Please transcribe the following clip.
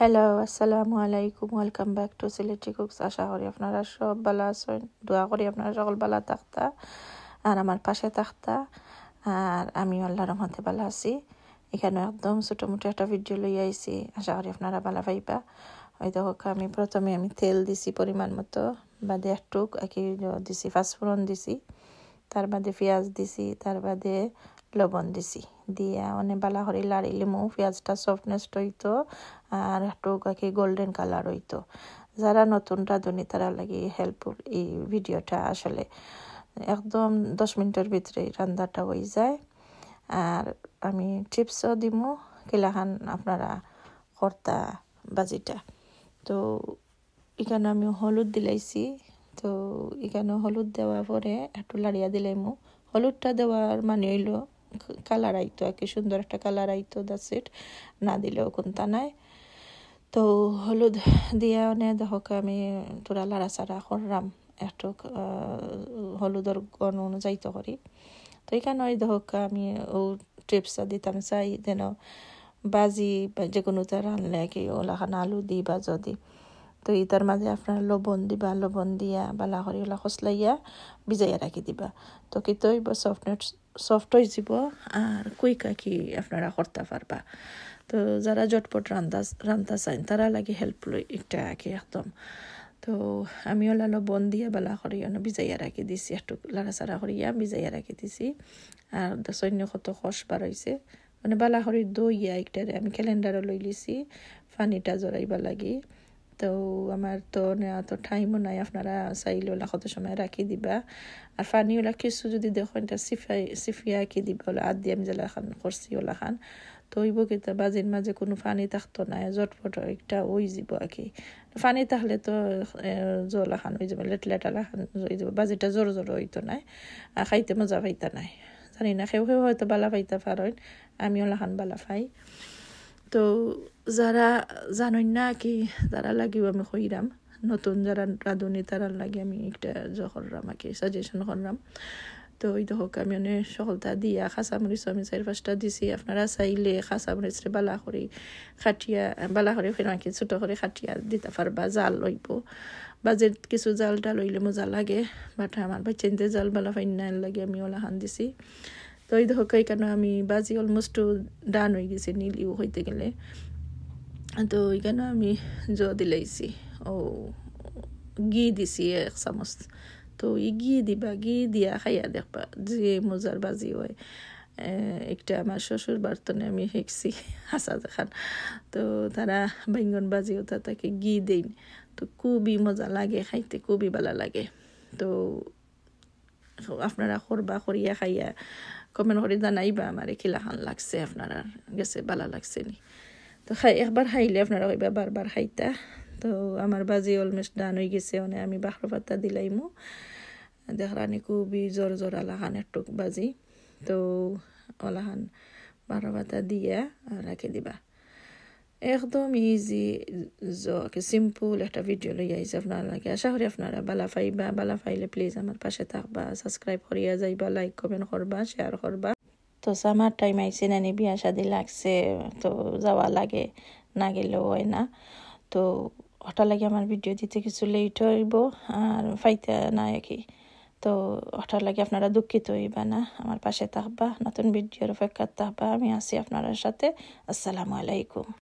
hello আসসালামু আলাইকুম welcome back to Sylheti cooks আশা করি আপনারা সব ভালো আছেন দোয়া করি আপনারা সকল ভালো থাকতা আর আমার পাশে থাকতা আর আমি আল্লাহ রহমতে ভালো আছি এখানে একদম মোটো একটা ভিডিও লই আইছি আশা করি আপনারা ভালো পাইবা ওই দেখো আমি প্রথমে আমি তেল দিছি পরিমাণ মতো বাদে একটু একই দিছি ফাঁসফোড়ন দিছি তার বাদে পেঁয়াজ দিছি তার বাদে লবণ দিছি দিয়া মানে বালা হরি লাড়িলে মো পেঁয়াজটা সফটনেস হইতো আর একটু কাকি গোল্ডেন কালার হইতো যারা নতুন রাঁধুনি তারা লাগে হেল্প এই ভিডিওটা আসলে একদম দশ মিনিটের ভিতরে রান্নাটা হয়ে যায় আর আমি টিপসও দিমু কিলাখান আপনারা কর্তা বাজিটা তো এখানে আমি হলুদ দিলাইছি তো এখানে হলুদ দেওয়ার পরে একটু লাড়িয়া দিলাইমু হলুদটা দেওয়ার মানে হইলো কালার আইতো একে সুন্দর একটা কালার আইতো দা ইট না দিলেও কোনটা নাই তো হলুদ দিয়ে অনে দেখক আমি তোরা লাড়া চাড়া করলাম একটু হলুদর গণ অনুযায়ী তো করি তো এখানে ওই দেখক আমি ও টিপসটা দিতাম চাই যেন বাজি যে কোনোটা রানলে কি ওলাখান আলু দি বা যদি তো ইতার মাঝে আপনার লবণ দিবা লবণ দিয়া বা হরি ওলা খসলাইয়া ভিজাইয়া রাখি দিবা তো কি তৈব সফটনেট সফট হয়ে যাব আর কুইকা কি আপনারা করতে পারবা তো যারা জটপট রান্ধা রান্ধা চান তারা লাগে হেল্প লই একটা কি একদম তো আমিও লালো বন দিয়ে বেলা করি অন বিজাইয়া রাখি দিছি একটু লাড়াচাড়া করিয়া বিজাইয়া রাখি দিছি আর সৈন্য কত খস বার হয়েছে মানে বালা করি দইয়া একটারে আমি ক্যালেন্ডারও লই লিছি পানিটা জড়াইবা লাগি তো আমার তো নেওয়া টাইমও নাই আপনারা চাইলে ওলা কত সময় রাখি দিবা আর ফানি ওলা কিছু যদি দেখো এটা সিফাই সিফিয়া কি দিবা ওলা আদ দিয়ে আমি যেলা খান করছি ওলা খান তো ওইব কিতা বাজির মাঝে কোনো ফানি থাকতো না জটপট একটা ওই যাব আর কি ফানি থাকলে তো জল খান হয়ে যাবে লেটলেটা খান হয়ে যাব বাজিটা জোর জোর হইতো নাই আর খাইতে মজা পাইতা নাই জানি না খেউ খেউ হয়তো বালা পাইতা পারেন আমিও লাখান বালা পাই তো যারা জানেন না কি তারা লাগিও আমি কইরাম নতুন যারা রাঁধুনি তারা লাগে আমি একটা করলাম আর কি সাজেশন করলাম তো ওই হোক আমি অনেক সফলতা দিয়া খাসা মরিচ আমি চার পাঁচটা দিছি আপনারা চাইলে খাসা মরিচরে বালা করে খাটিয়া বালা করে ফের আঁকি ছোটো করে খাটিয়া দিতে পারবা জাল লইব বাজের কিছু জাল টাল লইলে মজা লাগে বাট আমার বাচ্চাইনতে জাল বালা ফাইন লাগে আমি ওলা দিছি তো ওই ধোকাই কেন আমি বাজি অলমোস্ট ডান হয়ে গেছে নীলিও হইতে গেলে তো ওই কেন আমি জ দিলাইছি ও ঘি দিছি এক চামচ তো ই গি দিবা গি দিয়া খাইয়া দেখবা যে মোজার বাজি হয় একটা আমার শ্বশুর বার্তনে আমি হেঁকছি আসাদ খান তো তারা বেঙ্গন বাজিও তাকে ঘি দেন তো খুবই মজা লাগে খাইতে খুবই ভালো লাগে তো আপনারা বা করিয়া খাইয়া কমেন্ট করি জানাইবা আমার কিলাখান লাগছে আপনারা গেছে বালা লাগছে নি তো খাই একবার খাইলে আপনারা কইবা বারবার খাইতা তো আমার বাজি অলমোস্ট ডান হয়ে গেছে মানে আমি বাখর পাতা দিলাইমু দেখরানি খুবই জোর জোর আলাহান একটু বাজি তো আলাহান বারো পাতা দিয়া রাখে দিবা একদম ইজি সিম্পল একটা ভিডিও লই আইছে আপনার লাগে আশা করি আপনারা বালা পাইবা বালা পাইলে প্লিজ আমার পাশে থাকবা সাবস্ক্রাইব করিয়া যাইবা লাইক কমেন্ট করবা শেয়ার করবা তো সামার টাইম আইছে না নিবি আশা দি লাগছে তো যাওয়া লাগে না গেলেও হয় না তো হঠাৎ লাগে আমার ভিডিও দিতে কিছু লেট হইব আর ফাইতে না কি তো হঠাৎ লাগে আপনারা দুঃখিত হইবা না আমার পাশে থাকবা নতুন ভিডিওর অপেক্ষা থাকবা আমি আছি আপনার সাথে আসসালামু আলাইকুম